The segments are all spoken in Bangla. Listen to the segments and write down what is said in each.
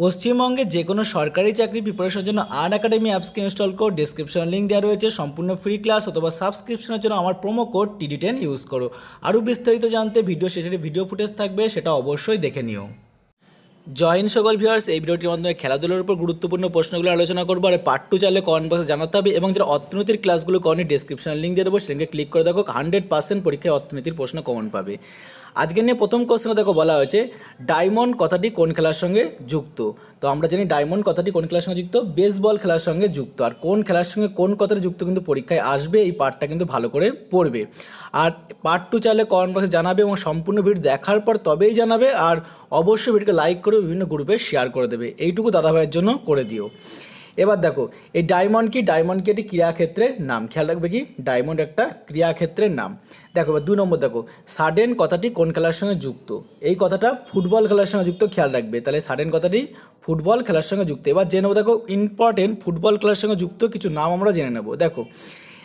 পশ্চিমবঙ্গে যে কোনো সরকারি চাকরি প্রিপারেশনের জন্য আর্ট একাডেমি অ্যাপসকে ইনস্টল করো ডিসক্রিপশন লিঙ্ক দেওয়া রয়েছে সম্পূর্ণ ফ্রি ক্লাস অথবা সাবস্ক্রিপশনের জন্য আমার promo code TD ten use করো আরও বিস্তারিত জানতে ভিডিও শেষের ভিডিও ফুটেজ থাকবে সেটা অবশ্যই দেখে নিও জয়েন সকল ভিউয়ার্স এই ভিডিওটির মাধ্যমে খেলাধুলার উপর গুরুত্বপূর্ণ প্রশ্নগুলো আলোচনা করবো আর পার্ট টু চাইলে কমেন্ট বক্সে জানাতে হবে এবং যারা অর্থনীতির ক্লাসগুলো কমেন্ট ডিসক্রিপশন লিঙ্ক দিয়ে দেবো সেটাকে ক্লিক করে দেখো হান্ড্রেড পার্সেন্ট পরীক্ষায় অর্থনীতির প্রশ্ন কমন পাবে আজকে নিয়ে প্রথম কোশ্চেনে দেখো বলা হয়েছে ডায়মন্ড কথাটি কোন খেলার সঙ্গে যুক্ত তো আমরা জানি ডায়মন্ড কথাটি কোন খেলার সঙ্গে যুক্ত বেসবল খেলার সঙ্গে যুক্ত আর কোন খেলার সঙ্গে কোন কথাটি যুক্ত কিন্তু পরীক্ষায় আসবে এই পার্টটা কিন্তু ভালো করে পড়বে আর পার্ট টু চাইলে কমেন্ট বক্সে জানাবে এবং সম্পূর্ণ ভিডিও দেখার পর তবেই জানাবে আর অবশ্যই ভিডিওকে লাইক করে বিভিন্ন গ্রুপে শেয়ার করে দেবে এইটুকু দাদাভাইয়ের জন্য করে দিও এবার দেখো এই ডায়মন্ড কি ডায়মন্ড কি এটি ক্রিয়াক্ষেত্রের নাম খেয়াল রাখবে কি ডায়মন্ড একটা ক্রিয়াক্ষেত্রের নাম দেখো এবার দু নম্বর দেখো সাডেন কথাটি কোন খেলার সঙ্গে যুক্ত এই কথাটা ফুটবল খেলার সঙ্গে যুক্ত খেয়াল রাখবে তাহলে সাডেন কথাটি ফুটবল খেলার সঙ্গে যুক্ত এবার জেনে নেবো দেখো ইম্পর্টেন্ট ফুটবল খেলার সঙ্গে যুক্ত কিছু নাম আমরা জেনে নেবো দেখো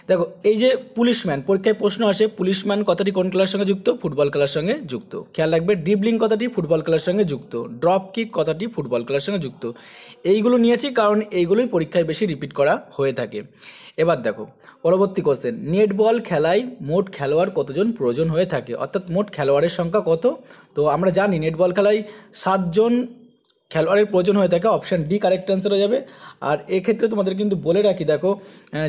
দেখো এই যে পুলিশম্যান পরীক্ষায় প্রশ্ন আসে পুলিশম্যান কথাটি কোন খেলার সঙ্গে যুক্ত ফুটবল খেলার সঙ্গে যুক্ত খেয়াল রাখবে ড্রিবলিং কথাটি ফুটবল খেলার সঙ্গে যুক্ত ড্রপ কিক কথাটি ফুটবল খেলার সঙ্গে যুক্ত এইগুলো নিয়েছি কারণ এইগুলোই পরীক্ষায় বেশি রিপিট করা হয়ে থাকে এবার দেখো পরবর্তী কোশ্চেন নেট বল খেলায় মোট খেলোয়াড় কতজন প্রয়োজন হয়ে থাকে অর্থাৎ মোট খেলোয়াড়ের সংখ্যা কত তো আমরা জানি নেট বল খেলায় সাতজন খেলোয়াড়ের প্রয়োজন হয়ে থাকে অপশান ডি কারেক্ট অ্যান্সার হয়ে যাবে আর এক্ষেত্রে তোমাদের কিন্তু বলে রাখি দেখো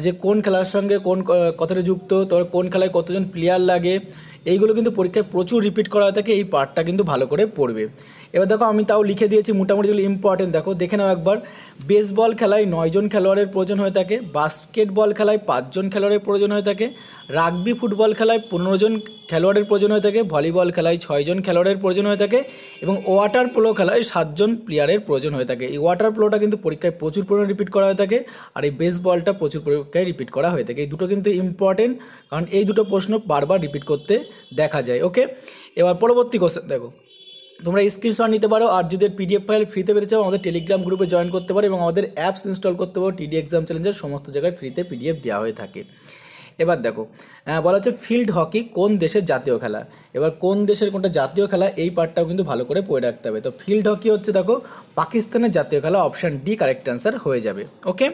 যে কোন খেলার সঙ্গে কোন কথাটা যুক্ত তোর কোন খেলায় কতজন প্লেয়ার লাগে এইগুলো কিন্তু পরীক্ষায় প্রচুর রিপিট করা থাকে এই পার্টটা কিন্তু ভালো করে পড়বে এবার দেখো আমি তাও লিখে দিয়েছি মোটামুটি যেগুলো ইম্পর্টেন্ট দেখো দেখে নাও একবার বেসবল খেলায় নয়জন খেলোয়াড়ের প্রয়োজন হয়ে থাকে বাস্কেটবল খেলায় পাঁচজন খেলোয়াড়ের প্রয়োজন হয়ে থাকে রাগবি ফুটবল খেলায় পনেরো জন খেলোয়াড়ের প্রয়োজন হয়ে থাকে ভলিবল খেলায় ছয়জন খেলোয়াড়ের প্রয়োজন হয়ে থাকে এবং ওয়াটার পোলো খেলায় সাতজন প্লেয়ারের প্রয়োজন হয়ে থাকে এই ওয়াটার পোলোটা কিন্তু পরীক্ষায় প্রচুর পরিমাণে রিপিট করা হয়ে থাকে আর এই বেসবলটা প্রচুর পরীক্ষায় রিপিট করা হয়ে থাকে এই দুটো কিন্তু ইম্পর্টেন্ট কারণ এই দুটো প্রশ্ন বারবার রিপিট করতে দেখা যায় ওকে এবার পরবর্তী কোশ্চেন দেখো তোমরা স্ক্রিনশট নিতে পারো আর যদি পিডিএফ ফাইল ফ্রিতে পেতে চাও আমাদের টেলিগ্রাম গ্রুপে জয়েন করতে পারো এবং আমাদের অ্যাপস ইনস্টল করতে পারো টিডি এক্সাম চ্যালেঞ্জের সমস্ত জায়গায় ফ্রিতে পিডিএফ দেওয়া হয়ে থাকে এবার দেখো বলা হচ্ছে ফিল্ড হকি কোন দেশের জাতীয় খেলা এবার কোন দেশের কোনটা জাতীয় খেলা এই পার্টটাও কিন্তু ভালো করে পড়ে রাখতে হবে তো ফিল্ড হকি হচ্ছে দেখো পাকিস্তানের জাতীয় খেলা অপশান ডি কারেক্ট অ্যান্সার হয়ে যাবে ওকে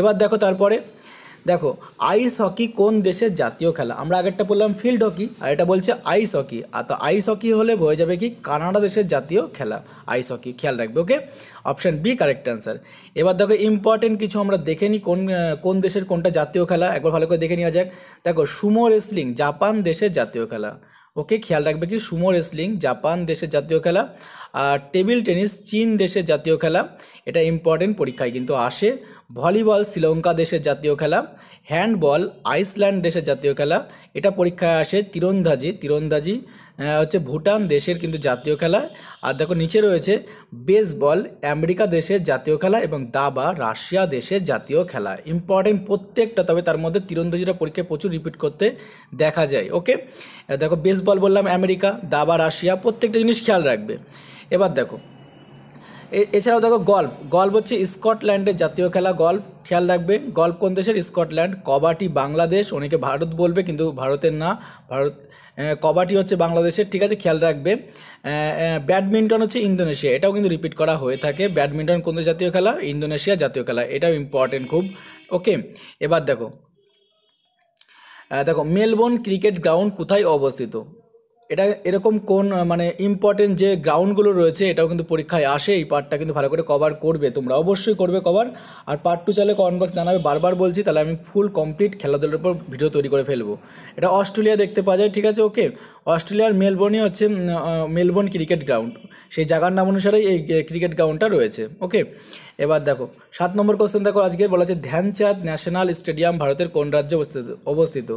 এবার দেখো তারপরে দেখো আইস হকি কোন দেশের জাতীয় খেলা আমরা আগেরটা বললাম ফিল্ড হকি আর এটা বলছে আইস হকি আর তো আইস হকি হলে হয়ে যাবে কি কানাডা দেশের জাতীয় খেলা আইস হকি খেয়াল রাখবে okay option B correct answer এবার দেখো ইম্পর্টেন্ট কিছু আমরা দেখে নিই কোন কোন দেশের কোনটা জাতীয় খেলা একবার ভালো করে দেখে নেওয়া যাক দেখো সুমো রেসলিং জাপান দেশের জাতীয় খেলা ওকে খেয়াল রাখবে কি সুমো রেসলিং জাপান দেশের জাতীয় খেলা আর টেবিল টেনিস চীন দেশের জাতীয় খেলা এটা ইম্পর্টেন্ট পরীক্ষায় কিন্তু আসে ভলিবল শ্রীলঙ্কা দেশের জাতীয় খেলা হ্যান্ডবল আইসল্যান্ড দেশের জাতীয় খেলা এটা পরীক্ষায় আসে তীরন্দাজি তীরন্দাজি হচ্ছে ভুটান দেশের কিন্তু জাতীয় খেলা আর দেখো নিচে রয়েছে বেসবল আমেরিকা দেশের জাতীয় খেলা এবং দাবা রাশিয়া দেশের জাতীয় খেলা ইম্পর্টেন্ট প্রত্যেকটা তবে তার মধ্যে তীরন্দাজিটা পরীক্ষায় প্রচুর রিপিট করতে দেখা যায় ওকে দেখো বেসবল বললাম আমেরিকা দাবা রাশিয়া প্রত্যেকটা জিনিস খেয়াল রাখবে এবার দেখো এছাড়াও দেখো গল্ফ গল্ফ হচ্ছে স্কটল্যান্ডের জাতীয় খেলা গল্ফ খেয়াল রাখবে গল্ফ কোন দেশের স্কটল্যান্ড কবাডি বাংলাদেশ অনেকে ভারত বলবে কিন্তু ভারতের না ভারত কবাডি হচ্ছে বাংলাদেশের ঠিক আছে খেয়াল রাখবে ব্যাডমিন্টন হচ্ছে ইন্দোনেশিয়া এটাও কিন্তু রিপিট করা হয়ে থাকে ব্যাডমিন্টন কোন জাতীয় খেলা ইন্দোনেশিয়া জাতীয় খেলা এটাও ইম্পর্টেন্ট খুব ওকে এবার দেখো দেখো মেলবোর্ন ক্রিকেট গ্রাউন্ড কোথায় অবস্থিত এটা এরকম কোন মানে ইম্পর্টেন্ট যে গ্রাউন্ডগুলো রয়েছে এটাও কিন্তু পরীক্ষায় আসে এই পার্টটা কিন্তু ভালো করে কভার করবে তোমরা অবশ্যই করবে কভার আর পার্ট টু চাইলে কমেন্ট বক্স জানাবে বারবার বলছি তাহলে আমি ফুল কমপ্লিট খেলাধুলার উপর ভিডিও তৈরি করে ফেলবো এটা অস্ট্রেলিয়া দেখতে পাওয়া যায় ঠিক আছে ওকে অস্ট্রেলিয়ার মেলবোর্নই হচ্ছে মেলবোর্ন ক্রিকেট গ্রাউন্ড সেই জায়গার নাম অনুসারেই এই ক্রিকেট গ্রাউন্ডটা রয়েছে ওকে এবার দেখো সাত নম্বর কোশ্চেন দেখো আজকে বলা হচ্ছে ধ্যানচাঁদ ন্যাশনাল স্টেডিয়াম ভারতের কোন রাজ্যে অবস্থিত অবস্থিত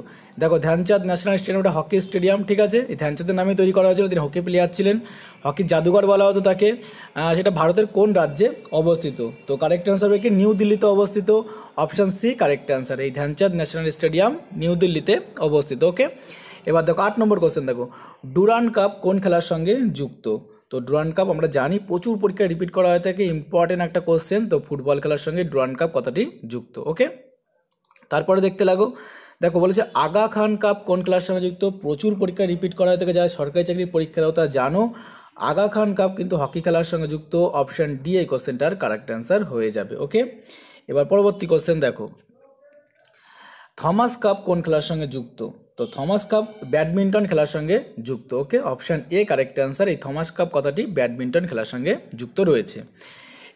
দেখো ধ্যানচাঁদ ন্যাশনাল স্টেডিয়ামটা হকি স্টেডিয়াম ঠিক আছে এই ধ্যানচাঁদের নামে তৈরি করা হয়েছিল তিনি হকি প্লেয়ার ছিলেন হকির জাদুঘর বলা হতো তাকে সেটা ভারতের কোন রাজ্যে অবস্থিত তো কারেক্ট অ্যান্সার হবে কি নিউ দিল্লিতে অবস্থিত অপশান সি কারেক্ট অ্যান্সার এই ধ্যানচাঁদ ন্যাশনাল স্টেডিয়াম নিউ দিল্লিতে অবস্থিত ওকে এবার দেখো আট নম্বর কোশ্চেন দেখো ডুরান কাপ কোন খেলার সঙ্গে যুক্ত তো ড্রোয়ান কাপ আমরা জানি প্রচুর পরীক্ষায় রিপিট করা হয়ে থাকে ইম্পর্টেন্ট একটা কোশ্চেন তো ফুটবল খেলার সঙ্গে ড্রোয়ান কাপ কথাটি যুক্ত ওকে তারপরে দেখতে লাগো দেখো বলেছে আগা খান কাপ কোন ক্লাস সঙ্গে যুক্ত প্রচুর পরীক্ষা রিপিট করা হয়ে থাকে যা সরকারি চাকরির পরীক্ষারাও তা জানো আগা খান কাপ কিন্তু হকি খেলার সঙ্গে যুক্ত অপশান ডি এই কোশ্চেনটার কারেক্ট অ্যান্সার হয়ে যাবে ওকে এবার পরবর্তী কোশ্চেন দেখো থমাস কাপ কোন খেলার সঙ্গে যুক্ত তো থমাস কাপ ব্যাডমিন্টন খেলার সঙ্গে যুক্ত okay option A correct answer এই থমাস কাপ কথাটি ব্যাডমিন্টন খেলার সঙ্গে যুক্ত রয়েছে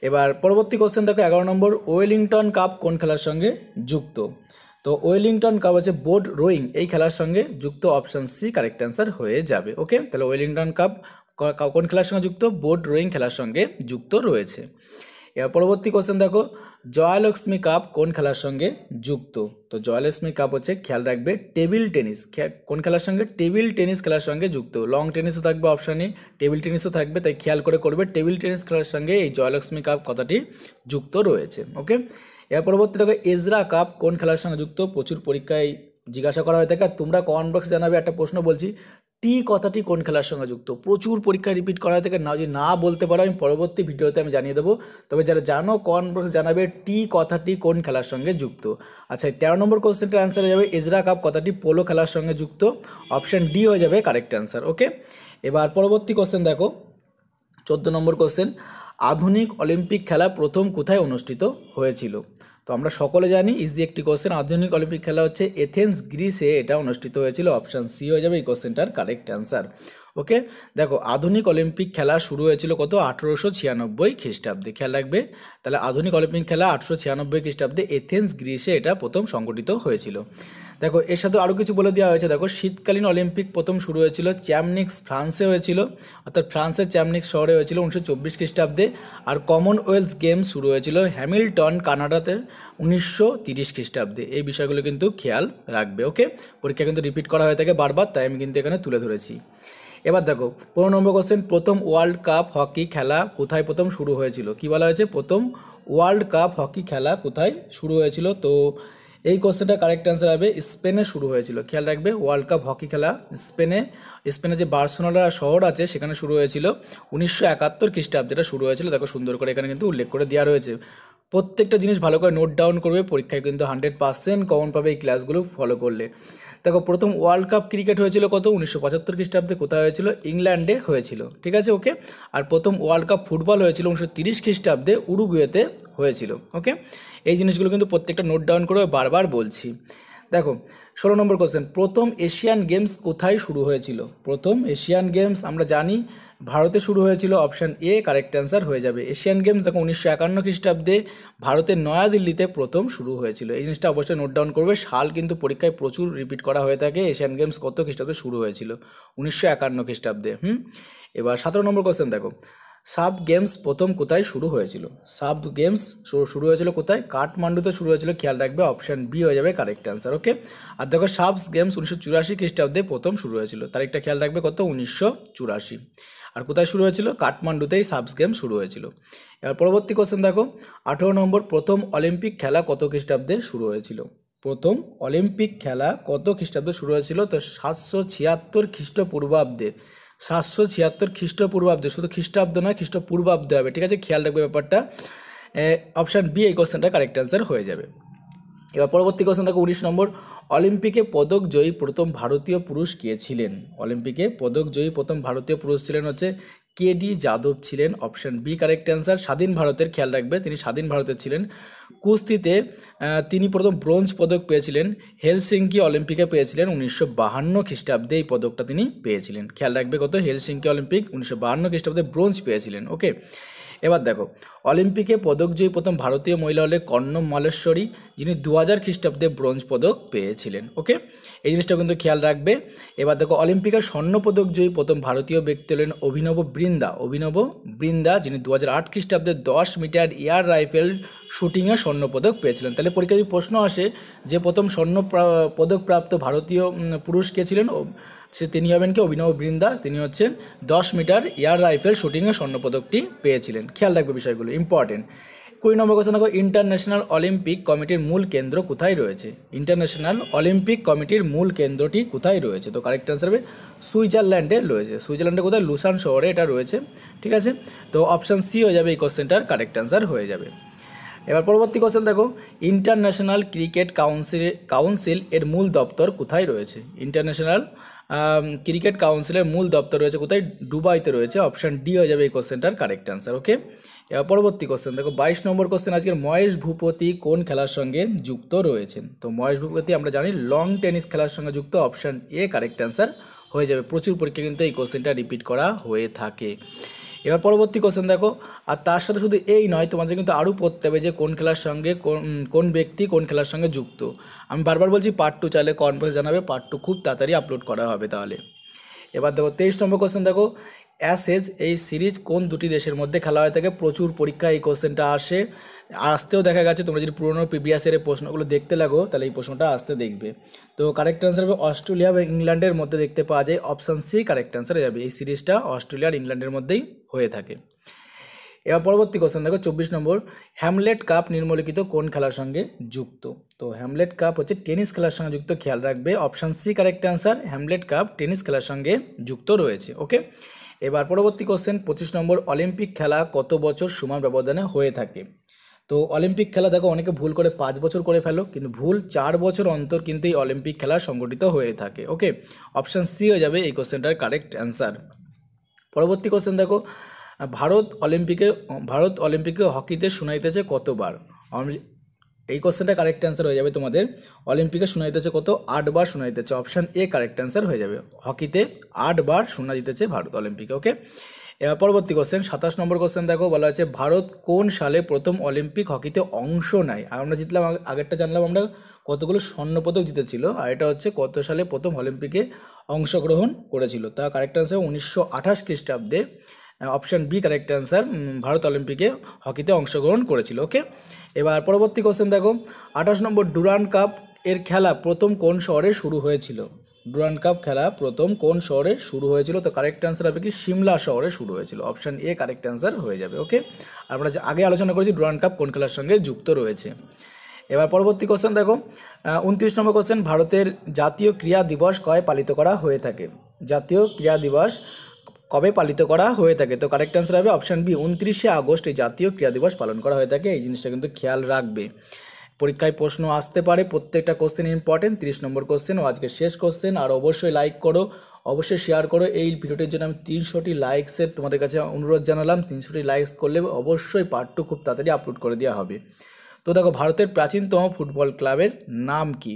এবার পরবর্তী কোশ্চেন দেখো এগারো নম্বর ওয়েলিংটন কাপ কোন খেলার সঙ্গে যুক্ত তো ওয়েলিংটন কাপ হচ্ছে বোর্ড রোয়িং এই খেলার সঙ্গে যুক্ত অপশান সি কারেক্ট অ্যান্সার হয়ে যাবে ওকে তাহলে ওয়েলিংটন কাপ কোন খেলার সঙ্গে যুক্ত বোর্ড রোয়িং খেলার সঙ্গে যুক্ত রয়েছে এর পরবর্তী কোশ্চেন দেখো জয়ালক্ষ্মী কাপ কোন খেলার সঙ্গে যুক্ত তো জয়ালক্ষ্মী কাপ হচ্ছে খেয়াল রাখবে টেবিল টেনিস কোন খেলার সঙ্গে টেবিল টেনিস খেলার সঙ্গে যুক্ত লং টেনিসও থাকবে অপশানে টেবিল টেনিসও থাকবে তাই খেয়াল করে করবে টেবিল টেনিস খেলার সঙ্গে এই জয়ালক্ষ্মী কাপ কথাটি যুক্ত রয়েছে ওকে এর পরবর্তী দেখো এজরা কাপ কোন খেলার সঙ্গে যুক্ত প্রচুর পরীক্ষায় জিজ্ঞাসা করা হয়ে থাকে আর তোমরা কমেন্ট বক্সে জানাবে একটা প্রশ্ন বলছি টি কথাটি কোন খেলার সঙ্গে যুক্ত প্রচুর পরীক্ষা রিপিট করা থেকে না যদি না বলতে পারো আমি পরবর্তী ভিডিওতে আমি জানিয়ে দেবো তবে যারা জানো কন জানাবে টি কথাটি কোন খেলার সঙ্গে যুক্ত আচ্ছা তেরো নম্বর কোশ্চেনটার অ্যান্সার হয়ে যাবে ইজরা কাপ কথাটি পোলো খেলার সঙ্গে যুক্ত অপশান ডি হয়ে যাবে কারেক্ট অ্যান্সার ওকে এবার পরবর্তী কোশ্চেন দেখো চোদ্দো নম্বর কোশ্চেন আধুনিক অলিম্পিক খেলা প্রথম কোথায় অনুষ্ঠিত হয়েছিল তো আমরা সকলে জানি ইজি একটি কোশ্চেন আধুনিক অলিম্পিক খেলা হচ্ছে এথেন্স গ্রিসে এটা অনুষ্ঠিত হয়েছিল অপশান সি হয়ে যাবে এই কোশ্চেনটার কারেক্ট অ্যান্সার ওকে দেখো আধুনিক অলিম্পিক খেলা শুরু হয়েছিল কত আঠেরোশো ছিয়ানব্বই খ্রিস্টাব্দে খেয়াল রাখবে তাহলে আধুনিক অলিম্পিক খেলা আঠেরোশো ছিয়ানব্বই খ্রিস্টাব্দে এথেন্স গ্রিসে এটা প্রথম সংগঠিত হয়েছিল দেখো এর সাথে আরও কিছু বলে দেওয়া হয়েছে দেখো শীতকালীন অলিম্পিক প্রথম শুরু হয়েছিল চ্যামনিক্স ফ্রান্সে হয়েছিল অর্থাৎ ফ্রান্সের চ্যামনিক্স শহরে হয়েছিল উনিশশো চব্বিশ খ্রিস্টাব্দে আর কমনওয়েলথ গেমস শুরু হয়েছিল হ্যামিল্টন কানাডাতে উনিশশো তিরিশ খ্রিস্টাব্দে এই বিষয়গুলো কিন্তু খেয়াল রাখবে ওকে পরীক্ষা কিন্তু রিপিট করা হয়ে থাকে বারবার তাই আমি কিন্তু এখানে তুলে ধরেছি এবার দেখো পনেরো নম্বর কোশ্চেন প্রথম ওয়ার্ল্ড কাপ হকি খেলা কোথায় প্রথম শুরু হয়েছিল কি বলা হয়েছে প্রথম ওয়ার্ল্ড কাপ হকি খেলা কোথায় শুরু হয়েছিল তো এই কোশ্চেনটা কারেক্ট অ্যান্সার হবে স্পেনে শুরু হয়েছিল খেয়াল রাখবে ওয়ার্ল্ড কাপ হকি খেলা স্পেনে স্পেনে যে বার্সোনালা শহর আছে সেখানে শুরু হয়েছিল উনিশশো একাত্তর খ্রিস্টাব্দ যেটা শুরু হয়েছিল দেখো সুন্দর করে এখানে কিন্তু উল্লেখ করে দেওয়া রয়েছে প্রত্যেকটা জিনিস ভালো করে নোট ডাউন করবে পরীক্ষায় কিন্তু হান্ড্রেড পার্সেন্ট কমন পাবে এই ক্লাসগুলো ফলো করলে দেখো প্রথম ওয়ার্ল্ড কাপ ক্রিকেট হয়েছিল কত উনিশশো পঁচাত্তর খ্রিস্টাব্দে কোথায় হয়েছিল ইংল্যান্ডে হয়েছিল ঠিক আছে ওকে আর প্রথম ওয়ার্ল্ড কাপ ফুটবল হয়েছিল উনিশশো তিরিশ খ্রিস্টাব্দে উরুগুয়েতে হয়েছিল ওকে এই জিনিসগুলো কিন্তু প্রত্যেকটা নোট ডাউন করে বারবার বলছি দেখো ষোলো নম্বর কোশ্চেন প্রথম এশিয়ান গেমস কোথায় শুরু হয়েছিল প্রথম এশিয়ান গেমস আমরা জানি ভারতে শুরু হয়েছিল অপশান এ কারেক্ট অ্যান্সার হয়ে যাবে এশিয়ান গেমস দেখো উনিশশো একান্ন খ্রিস্টাব্দে ভারতের নয়াদিল্লিতে প্রথম শুরু হয়েছিল এই জিনিসটা অবশ্যই নোট ডাউন করবে সাল কিন্তু পরীক্ষায় প্রচুর রিপিট করা হয়ে থাকে এশিয়ান গেমস কত খ্রিস্টাব্দে শুরু হয়েছিল উনিশশো একান্ন খ্রিস্টাব্দে হুম এবার সতেরো নম্বর কোশ্চেন দেখো সাব গেমস প্রথম কোথায় শুরু হয়েছিল সাব গেমস শুরু হয়েছিল কোথায় কাঠমান্ডুতে শুরু হয়েছিল খেয়াল রাখবে অপশান বি হয়ে যাবে কারেক্ট অ্যান্সার ওকে আর দেখো সাবস গেমস উনিশশো চুরাশি খ্রিস্টাব্দে প্রথম শুরু হয়েছিল তারিখটা খেয়াল রাখবে কত উনিশশো চুরাশি আর কোথায় শুরু হয়েছিল কাঠমান্ডুতেই সাবস গেম শুরু হয়েছিল এবার পরবর্তী কোশ্চেন দেখো আঠেরো নম্বর প্রথম অলিম্পিক খেলা কত খ্রিস্টাব্দে শুরু হয়েছিল প্রথম অলিম্পিক খেলা কত খ্রিস্টাব্দে শুরু হয়েছিল তো সাতশো ছিয়াত্তর খ্রিস্টপূর্বাব্দে সাতশো ছিয়াত্তর খ্রিস্টপূর্বাব্দে শুধু খ্রিস্টাব্দ না খ্রিস্টপূর্বাব্দে হবে ঠিক আছে খেয়াল রাখবে ব্যাপারটা অপশান বি এই কোশ্চেনটা কারেক্ট অ্যান্সার হয়ে যাবে এবার পরবর্তী কোশ্চেন দেখো উনিশ নম্বর অলিম্পিকে পদক জয়ী প্রথম ভারতীয় পুরুষ কে ছিলেন অলিম্পিকে পদক জয়ী প্রথম ভারতীয় পুরুষ ছিলেন হচ্ছে কে ডি যাদব ছিলেন অপশন বি কারেক্ট অ্যান্সার স্বাধীন ভারতের খেয়াল রাখবে তিনি স্বাধীন ভারতের ছিলেন কুস্তিতে তিনি প্রথম ব্রোঞ্জ পদক পেয়েছিলেন হেলসিঙ্কি অলিম্পিকে পেয়েছিলেন উনিশশো বাহান্ন খ্রিস্টাব্দে এই পদকটা তিনি পেয়েছিলেন খেয়াল রাখবে কত হেলসিঙ্কি অলিম্পিক উনিশশো বাহান্ন খ্রিস্টাব্দে ব্রোঞ্জ পেয়েছিলেন ওকে এবার দেখো অলিম্পিকে পদকজয়ী প্রথম ভারতীয় মহিলা হলে কর্ণম মলেশ্বরী যিনি দু হাজার খ্রিস্টাব্দে ব্রোঞ্জ পদক পেয়েছিলেন ওকে এই জিনিসটা কিন্তু খেয়াল রাখবে এবার দেখো অলিম্পিকে স্বর্ণ পদক জয়ী প্রথম ভারতীয় ব্যক্তি হলেন অভিনব বৃন্দা অভিনব বৃন্দা যিনি দু হাজার আট খ্রিস্টাব্দে দশ মিটার এয়ার রাইফেল শুটিংয়ে পদক পেয়েছিলেন তাহলে পরীক্ষা যদি প্রশ্ন আসে যে প্রথম স্বর্ণ পদকপ্রাপ্ত ভারতীয় পুরুষ কে ছিলেন সে তিনি হবেন কি অভিনব বৃন্দাস তিনি হচ্ছেন দশ মিটার এয়ার রাইফেল শুটিংয়ে স্বর্ণপদকটি পেয়েছিলেন খেয়াল রাখবে বিষয়গুলো ইম্পর্টেন্ট কুড়ি নম্বর কোশ্চেন দেখো ইন্টারন্যাশনাল অলিম্পিক কমিটির মূল কেন্দ্র কোথায় রয়েছে ইন্টারন্যাশনাল অলিম্পিক কমিটির মূল কেন্দ্রটি কোথায় রয়েছে তো কারেক্ট অ্যান্সার হবে সুইজারল্যান্ডে রয়েছে সুইজারল্যান্ডে কোথায় লুসান শহরে এটা রয়েছে ঠিক আছে তো অপশান সি হয়ে যাবে এই কোশ্চেনটার কারেক্ট অ্যান্সার হয়ে যাবে এবার পরবর্তী কোশ্চেন দেখো ইন্টারন্যাশনাল ক্রিকেট কাউন্সিল কাউন্সিল এর মূল দপ্তর কোথায় রয়েছে ইন্টারন্যাশনাল ক্রিকেট কাউন্সিলের মূল দপ্তর রয়েছে কোথায় ডুবাইতে রয়েছে অপশান ডি হয়ে যাবে এই কোশ্চেনটার কারেক্ট অ্যান্সার ওকে এবার পরবর্তী কোশ্চেন দেখো বাইশ নম্বর কোশ্চেন আজকের মহেশ ভূপতি কোন খেলার সঙ্গে যুক্ত রয়েছেন তো মহেশ ভূপতি আমরা জানি লং টেনিস খেলার সঙ্গে যুক্ত অপশান এ কারেক্ট অ্যান্সার হয়ে যাবে প্রচুর পরীক্ষা কিন্তু এই কোশ্চেনটা রিপিট করা হয়ে থাকে এবার পরবর্তী কোশ্চেন দেখো আর তার সাথে শুধু এই নয় তোমাদের কিন্তু আরও পড়তে হবে যে কোন খেলার সঙ্গে কোন ব্যক্তি কোন খেলার সঙ্গে যুক্ত আমি বারবার বলছি পার্ট টু চাইলে কনফারেন্স জানাবে পার্ট টু খুব তাড়াতাড়ি আপলোড করা হবে তাহলে এবার দেখো তেইশ নম্বর কোশ্চেন দেখো অ্যাসেজ এই সিরিজ কোন দুটি দেশের মধ্যে খেলা হয়ে থাকে প্রচুর পরীক্ষা এই কোশ্চেনটা আসে আসতেও দেখা গেছে তোমরা যদি পুরোনো প্রিভিয়াস এর প্রশ্নগুলো দেখতে লাগো তাহলে এই প্রশ্নটা আসতে দেখবে তো কারেক্ট অ্যান্সার হবে অস্ট্রেলিয়া এবং ইংল্যান্ডের মধ্যে দেখতে পাওয়া যায় অপশান সি কারেক্ট অ্যান্সার যাবে এই সিরিজটা অস্ট্রেলিয়া আর ইংল্যান্ডের মধ্যেই হয়ে থাকে এবার পরবর্তী কোশ্চেন দেখো চব্বিশ নম্বর হ্যামলেট কাপ নিম্নলিখিত কোন খেলার সঙ্গে যুক্ত তো হ্যামলেট কাপ হচ্ছে টেনিস খেলার সঙ্গে যুক্ত খেয়াল রাখবে option C correct answer Hamlet cup tennis খেলার সঙ্গে যুক্ত রয়েছে ওকে এবার পরবর্তী কোশ্চেন পঁচিশ নম্বর অলিম্পিক খেলা কত বছর সমান ব্যবধানে হয়ে থাকে তো অলিম্পিক খেলা দেখো অনেকে ভুল করে পাঁচ বছর করে ফেলো কিন্তু ভুল চার বছর অন্তর কিন্তু এই অলিম্পিক খেলা সংগঠিত হয়ে থাকে ওকে অপশান সি হয়ে যাবে এই কোশ্চেনটার কারেক্ট অ্যান্সার পরবর্তী কোশ্চেন দেখো ভারত অলিম্পিকে ভারত অলিম্পিকে হকিতে শুনাইতেছে কতবার এই কোশ্চেনটা কারেক্ট অ্যান্সার হয়ে যাবে তোমাদের অলিম্পিকে শোনা দিতেছে কত আটবার শোনা দিতেছে অপশান এ কারেক্ট অ্যান্সার হয়ে যাবে হকিতে আটবার শোনা দিতেছে ভারত অলিম্পিকে ওকে এবার পরবর্তী কোশ্চেন সাতাশ নম্বর কোশ্চেন দেখো বলা হচ্ছে ভারত কোন সালে প্রথম অলিম্পিক হকিতে অংশ নেয় আর আমরা জিতলাম আগেরটা জানলাম আমরা কতগুলো স্বর্ণপদক জিতেছিল আর এটা হচ্ছে কত সালে প্রথম অলিম্পিকে অংশগ্রহণ করেছিল তা কারেক্ট আনসার উনিশশো আঠাশ খ্রিস্টাব্দে option B correct answer Bharat অলিম্পিকে হকিতে অংশগ্রহণ করেছিল ওকে এবার পরবর্তী কোশ্চেন দেখো আঠাশ নম্বর ডুরান কাপ এর খেলা প্রথম কোন শহরে শুরু হয়েছিল ডুরান্ড কাপ খেলা প্রথম কোন শহরে শুরু হয়েছিল তো কারেক্ট অ্যান্সার হবে কি সিমলা শহরে শুরু হয়েছিল অপশান এ কারেক্ট অ্যান্সার হয়ে যাবে ওকে আমরা আগে আলোচনা করেছি ডুরান্ড কাপ কোন খেলার সঙ্গে যুক্ত রয়েছে এবার পরবর্তী কোশ্চেন দেখো উনত্রিশ নম্বর কোশ্চেন ভারতের জাতীয় ক্রীড়া দিবস কয় পালিত করা হয়ে থাকে জাতীয় ক্রীড়া দিবস কবে পালিত করা হয়ে থাকে তো কারেক্ট অ্যান্সার হবে অপশান বি উনত্রিশে আগস্ট এই জাতীয় ক্রীড়া দিবস পালন করা হয়ে থাকে এই জিনিসটা কিন্তু খেয়াল রাখবে পরীক্ষায় প্রশ্ন আসতে পারে প্রত্যেকটা কোশ্চেন ইম্পর্টেন্ট তিরিশ নম্বর কোশ্চেন ও আজকে শেষ কোশ্চেন আর অবশ্যই লাইক করো অবশ্যই শেয়ার করো এই ভিডিওটির জন্য আমি তিনশোটি লাইকসের তোমাদের কাছে অনুরোধ জানালাম তিনশোটি লাইকস করলে অবশ্যই পার্ট টু খুব তাড়াতাড়ি আপলোড করে দেওয়া হবে তো দেখো ভারতের প্রাচীনতম ফুটবল ক্লাবের নাম কি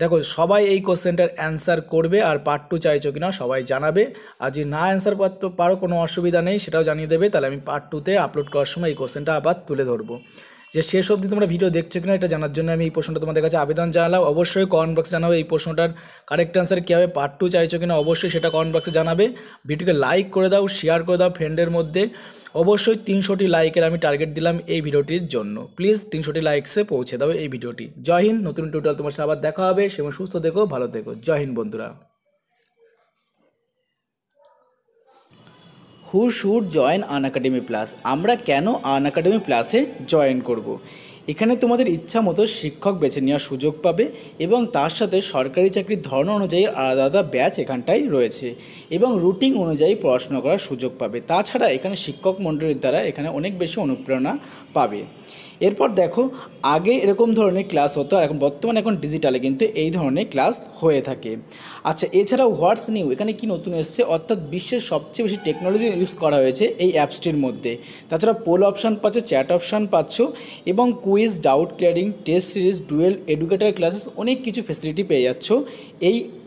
দেখো সবাই এই কোশ্চেনটার অ্যান্সার করবে আর পার্ট টু চাইছো কি না সবাই জানাবে আর যদি না অ্যান্সার করতে পারো কোনো অসুবিধা নেই সেটাও জানিয়ে দেবে তাহলে আমি পার্ট টুতে আপলোড করার সময় এই কোশ্চেনটা আবার তুলে ধরবো যে শেষ অবধি তোমরা ভিডিও দেখছো কিনা এটা জানার জন্য আমি এই প্রশ্নটা তোমাদের কাছে আবেদন জানালাম অবশ্যই কমেন্ট বক্সে জানাবে এই প্রশ্নটার কারেক্ট অ্যান্সার কী হবে পার্ট টু চাইছো কিনা অবশ্যই সেটা কমেন্ট বক্সে জানাবে ভিডিওকে লাইক করে দাও শেয়ার করে দাও ফ্রেন্ডের মধ্যে অবশ্যই তিনশোটি লাইকের আমি টার্গেট দিলাম এই ভিডিওটির জন্য প্লিজ তিনশোটি লাইকসে পৌঁছে দাও এই ভিডিওটি জয় হিন্দ নতুন টোটাল তোমার সাথে আবার দেখা হবে সেবং সুস্থ দেখো ভালো দেখো জয় হিন্দ বন্ধুরা who should join Unacademy plus আমরা কেন আন একাডেমি প্লাসে জয়েন করব। এখানে তোমাদের ইচ্ছা মতো শিক্ষক বেছে নেওয়ার সুযোগ পাবে এবং তার সাথে সরকারি চাকরির ধরন অনুযায়ী আলাদা আলাদা ব্যাচ এখানটায় রয়েছে এবং রুটিন অনুযায়ী পড়াশোনা করার সুযোগ পাবে তাছাড়া এখানে শিক্ষক মণ্ডলীর দ্বারা এখানে অনেক বেশি অনুপ্রেরণা পাবে এরপর দেখো আগে এরকম ধরনের ক্লাস হতো আর এখন বর্তমানে এখন ডিজিটালে কিন্তু এই ধরনের ক্লাস হয়ে থাকে আচ্ছা এছাড়াও হোয়াটস নিউ এখানে কি নতুন এসছে অর্থাৎ বিশ্বের সবচেয়ে বেশি টেকনোলজি ইউজ করা হয়েছে এই অ্যাপসটির মধ্যে তাছাড়া পোল অপশান পাচ্ছ চ্যাট অপশান পাচ্ছ এবং quiz doubt clearing test series duel educator classes অনেক কিছু ফেসিলিটি পেয়ে যাচ্ছ এই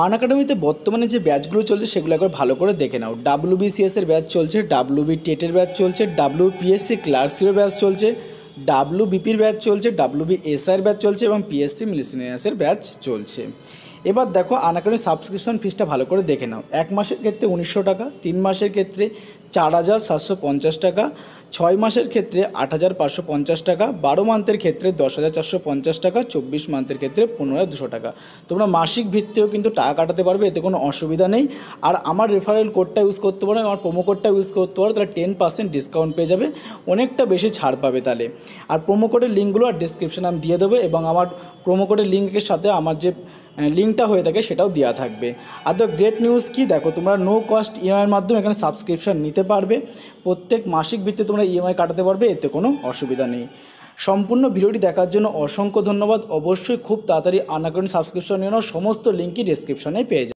আর্ন একাডেমিতে বর্তমানে যে ব্যাচগুলো চলছে সেগুলো একবার ভালো করে দেখে নাও এর ব্যাচ চলছে ডাব্লিউবি টেটের e ব্যাচ চলছে পিএসসি ক্লার্কশিপের ব্যাচ চলছে বিপির ব্যাচ চলছে ডাব্লিউবি এসআইয়ের ব্যাচ চলছে এবং পিএসসি মিলিসিনিয়াসের ব্যাচ চলছে এবার দেখো একাডেমি সাবস্ক্রিপশন ফিসটা ভালো করে দেখে নাও এক মাসের ক্ষেত্রে উনিশশো টাকা তিন মাসের ক্ষেত্রে চার হাজার সাতশো পঞ্চাশ টাকা ছয় মাসের ক্ষেত্রে আট হাজার পাঁচশো পঞ্চাশ টাকা বারো মান্থের ক্ষেত্রে দশ হাজার চারশো পঞ্চাশ টাকা চব্বিশ মান্থের ক্ষেত্রে পনেরো হাজার দুশো টাকা তোমরা মাসিক ভিত্তিও কিন্তু টাকা কাটাতে পারবে এতে কোনো অসুবিধা নেই আর আমার রেফারেল কোডটা ইউজ করতে পারো আমার প্রোমো কোডটা ইউজ করতে পারো তাহলে টেন পার্সেন্ট ডিসকাউন্ট পেয়ে যাবে অনেকটা বেশি ছাড় পাবে তাহলে আর প্রোমো কোডের লিঙ্কগুলো আর ডিসক্রিপশানে আমি দিয়ে দেবো এবং আমার প্রোমো কোডের লিঙ্কের সাথে আমার যে লিঙ্কটা হয়ে থাকে সেটাও দেওয়া থাকবে আর তো গ্রেট নিউজ কী দেখো তোমরা নো কস্ট ইএমআইয়ের মাধ্যমে এখানে সাবস্ক্রিপশান নিতে পারবে প্রত্যেক মাসিক ভিত্তিতে তোমরা তোমরা ইএমআই e কাটাতে পারবে এতে কোনো অসুবিধা নেই সম্পূর্ণ ভিডিওটি দেখার জন্য অসংখ্য ধন্যবাদ অবশ্যই খুব তাড়াতাড়ি আনাকরণ সাবস্ক্রিপশন নিয়ে সমস্ত লিঙ্কই ডিসক্রিপশনে পেয়ে যাবে